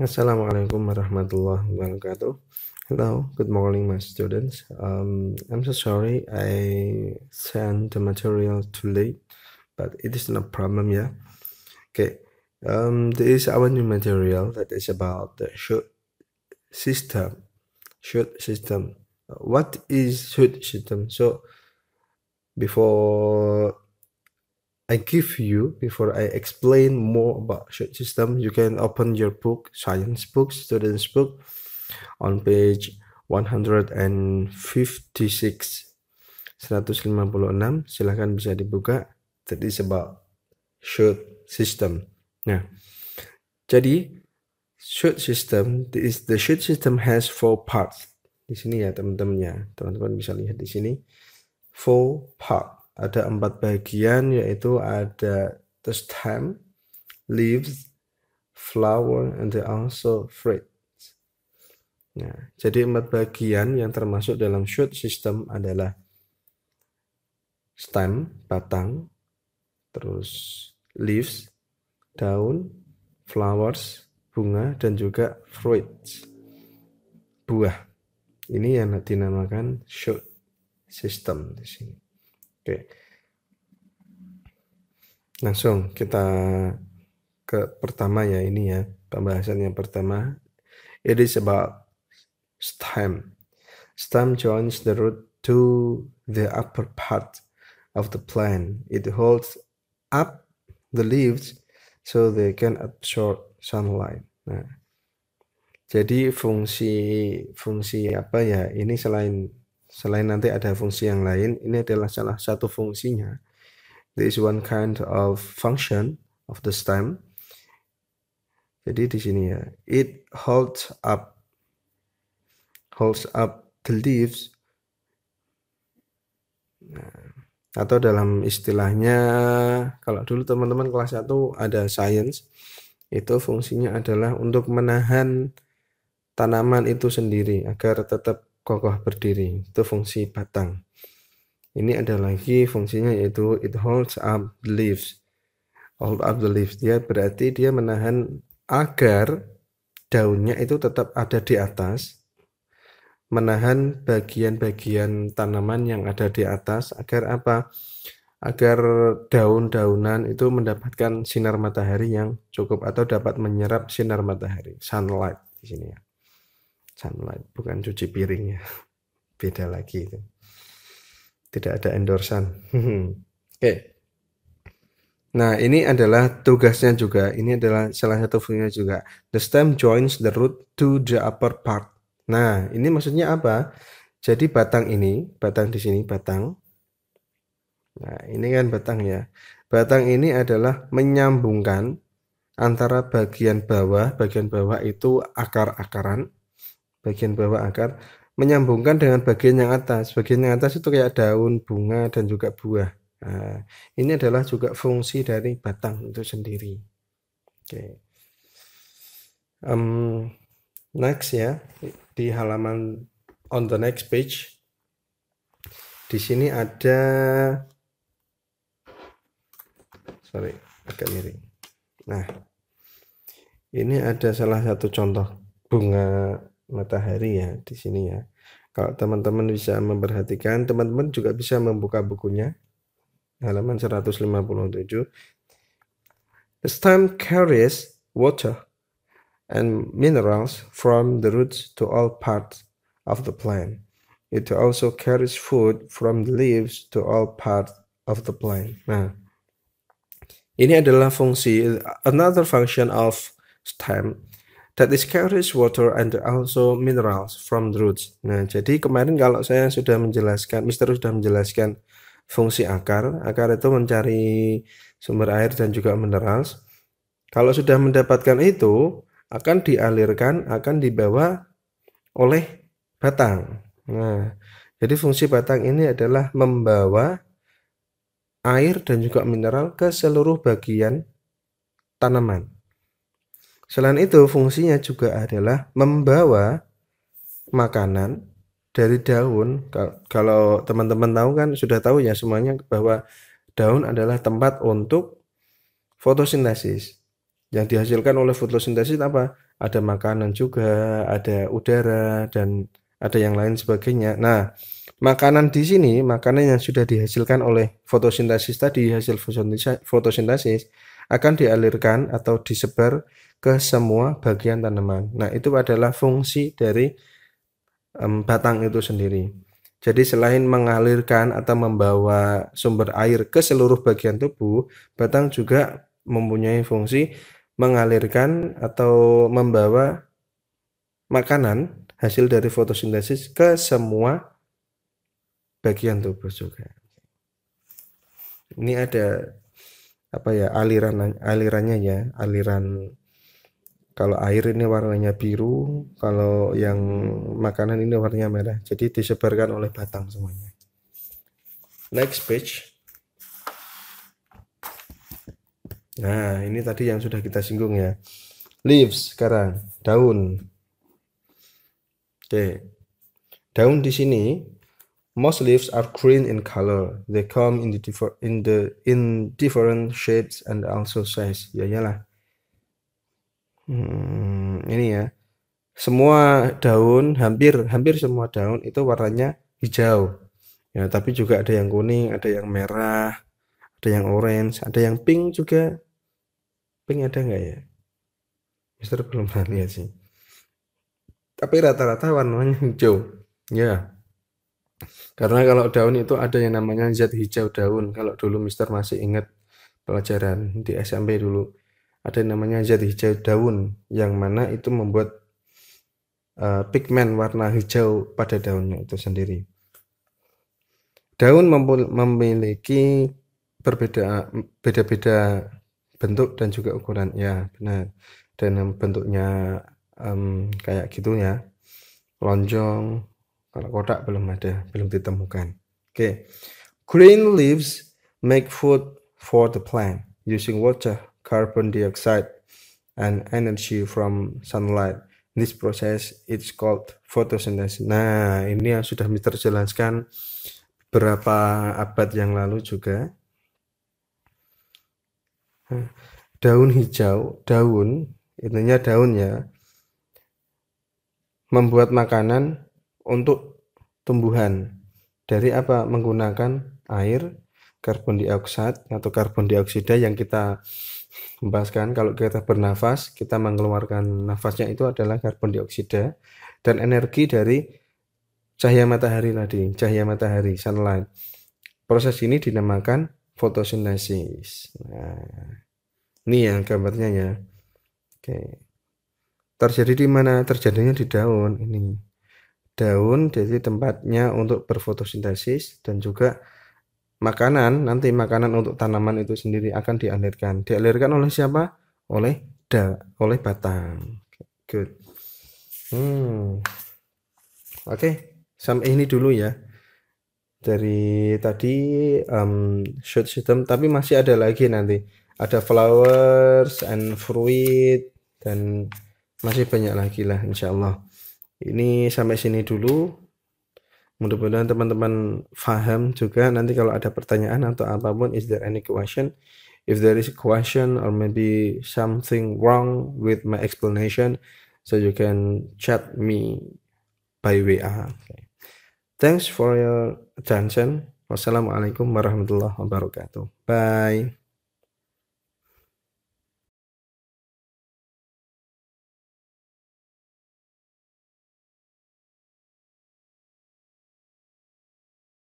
Assalamualaikum warahmatullahi wabarakatuh. Hello, good morning, my students. Um, I'm so sorry I sent the material too late, but it is not a problem, yeah. Okay, um, this is our new material that is about the shoot system. Shoot system. What is shoot system? So, before I give you before I explain more about short system. You can open your book, science book, students book, on page 156. 156 silahkan bisa dibuka that is about shoot system nah jadi shoot system is the shoot system has four parts di sini ya teman temannya teman-teman bisa lihat di sini four part ada empat bagian yaitu ada the stem, leaves, flower, and also fruits. Nah, jadi empat bagian yang termasuk dalam shoot system adalah stem, batang, terus leaves, daun, flowers, bunga, dan juga fruits, buah. Ini yang dinamakan shoot system di sini. Oke. Langsung kita ke pertama ya ini ya. Pembahasan yang pertama. It is about stem. Stem joins the root to the upper part of the plant. It holds up the leaves so they can absorb sunlight. Nah, jadi fungsi fungsi apa ya? Ini selain Selain nanti ada fungsi yang lain, ini adalah salah satu fungsinya. There is one kind of function of the stem. Jadi di sini ya, it holds up holds up the leaves. Nah, atau dalam istilahnya kalau dulu teman-teman kelas 1 ada science itu fungsinya adalah untuk menahan tanaman itu sendiri agar tetap kokoh berdiri. Itu fungsi batang. Ini ada lagi fungsinya yaitu it holds up the leaves. Hold up the leaves. Dia ya, berarti dia menahan agar daunnya itu tetap ada di atas. Menahan bagian-bagian tanaman yang ada di atas agar apa? Agar daun-daunan itu mendapatkan sinar matahari yang cukup atau dapat menyerap sinar matahari, sunlight di sini ya sunlight bukan cuci piring ya, beda lagi itu tidak ada endorsan oke Nah, ini adalah tugasnya juga. Ini adalah salah satu fungsinya juga. The stem joins the root to the upper part. Nah, ini maksudnya apa? Jadi batang ini, batang di sini batang. Nah, ini kan batang ya. Batang ini adalah menyambungkan antara bagian bawah, bagian bawah itu akar-akaran bagian bawah akar menyambungkan dengan bagian yang atas. Bagian yang atas itu kayak daun, bunga, dan juga buah. Nah, ini adalah juga fungsi dari batang itu sendiri. Oke. Okay. Um, next ya, di halaman on the next page. Di sini ada sorry, agak miring. Nah, ini ada salah satu contoh bunga matahari ya di sini ya. Kalau teman-teman bisa memperhatikan, teman-teman juga bisa membuka bukunya. Halaman 157. The stem carries water and minerals from the roots to all parts of the plant. It also carries food from the leaves to all parts of the plant. Nah, ini adalah fungsi another function of stem that is carries water and also minerals from roots. Nah, jadi kemarin kalau saya sudah menjelaskan, Mister sudah menjelaskan fungsi akar. Akar itu mencari sumber air dan juga minerals. Kalau sudah mendapatkan itu, akan dialirkan, akan dibawa oleh batang. Nah, jadi fungsi batang ini adalah membawa air dan juga mineral ke seluruh bagian tanaman. Selain itu, fungsinya juga adalah membawa makanan dari daun. Kalau teman-teman tahu kan sudah tahu ya semuanya bahwa daun adalah tempat untuk fotosintesis. Yang dihasilkan oleh fotosintesis apa? Ada makanan juga, ada udara dan ada yang lain sebagainya. Nah, makanan di sini, makanan yang sudah dihasilkan oleh fotosintesis tadi, hasil fotosintesis akan dialirkan atau disebar ke semua bagian tanaman. Nah, itu adalah fungsi dari um, batang itu sendiri. Jadi selain mengalirkan atau membawa sumber air ke seluruh bagian tubuh, batang juga mempunyai fungsi mengalirkan atau membawa makanan hasil dari fotosintesis ke semua bagian tubuh juga. Ini ada apa ya aliran alirannya ya aliran kalau air ini warnanya biru kalau yang makanan ini warnanya merah jadi disebarkan oleh batang semuanya next page nah ini tadi yang sudah kita singgung ya leaves sekarang daun oke daun di sini Most leaves are green in color. They come in the differ, in the in different shapes and also size. Ya iyalah. Hmm, ini ya. Semua daun hampir hampir semua daun itu warnanya hijau. Ya, tapi juga ada yang kuning, ada yang merah, ada yang orange, ada yang pink juga. Pink ada nggak ya? Mister belum pernah lihat sih. Tapi rata-rata warnanya hijau. Ya. Karena kalau daun itu ada yang namanya zat hijau daun. Kalau dulu Mister masih ingat pelajaran di SMP dulu. Ada yang namanya zat hijau daun yang mana itu membuat uh, pigmen warna hijau pada daunnya itu sendiri. Daun memiliki berbeda beda-beda bentuk dan juga ukuran. Ya, benar. Dan bentuknya um, kayak gitu ya. Lonjong, kalau kotak belum ada, belum ditemukan. Oke. Okay. Green leaves make food for the plant using water, carbon dioxide, and energy from sunlight. In this process it's called photosynthesis. Nah, ini yang sudah Mister jelaskan berapa abad yang lalu juga. Daun hijau, daun, intinya daun ya, membuat makanan untuk tumbuhan dari apa menggunakan air karbon dioksida atau karbon dioksida yang kita membahaskan kalau kita bernafas kita mengeluarkan nafasnya itu adalah karbon dioksida dan energi dari cahaya matahari tadi cahaya matahari sunlight proses ini dinamakan fotosintesis nah, ini yang gambarnya ya oke terjadi di mana terjadinya di daun ini daun jadi tempatnya untuk berfotosintesis dan juga makanan nanti makanan untuk tanaman itu sendiri akan dialirkan dialirkan oleh siapa oleh da oleh batang good hmm oke okay. sampai ini dulu ya dari tadi um, shoot system tapi masih ada lagi nanti ada flowers and fruit dan masih banyak lagi lah insyaallah ini sampai sini dulu mudah-mudahan teman-teman faham juga nanti kalau ada pertanyaan atau apapun is there any question if there is a question or maybe something wrong with my explanation so you can chat me by WA okay. thanks for your attention wassalamualaikum warahmatullahi wabarakatuh bye